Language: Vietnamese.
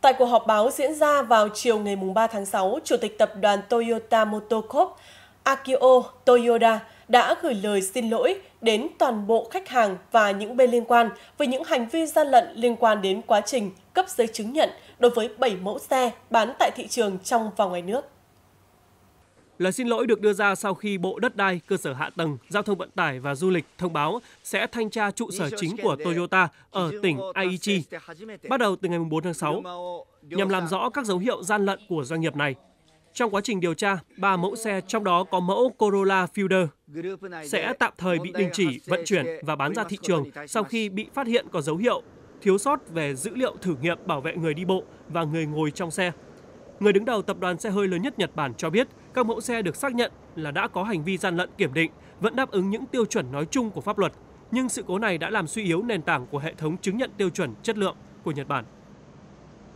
Tại cuộc họp báo diễn ra vào chiều ngày 3 tháng 6, Chủ tịch tập đoàn Toyota Motor Corp Akio Toyoda đã gửi lời xin lỗi đến toàn bộ khách hàng và những bên liên quan về những hành vi gian lận liên quan đến quá trình cấp giấy chứng nhận đối với 7 mẫu xe bán tại thị trường trong và ngoài nước. Lời xin lỗi được đưa ra sau khi Bộ Đất đai, Cơ sở Hạ tầng, Giao thông Vận tải và Du lịch thông báo sẽ thanh tra trụ sở chính của Toyota ở tỉnh Aichi bắt đầu từ ngày 4 tháng 6 nhằm làm rõ các dấu hiệu gian lận của doanh nghiệp này. Trong quá trình điều tra, ba mẫu xe trong đó có mẫu Corolla Fielder sẽ tạm thời bị đình chỉ vận chuyển và bán ra thị trường sau khi bị phát hiện có dấu hiệu thiếu sót về dữ liệu thử nghiệm bảo vệ người đi bộ và người ngồi trong xe người đứng đầu tập đoàn xe hơi lớn nhất Nhật Bản cho biết các mẫu xe được xác nhận là đã có hành vi gian lận kiểm định, vẫn đáp ứng những tiêu chuẩn nói chung của pháp luật. Nhưng sự cố này đã làm suy yếu nền tảng của hệ thống chứng nhận tiêu chuẩn chất lượng của Nhật Bản.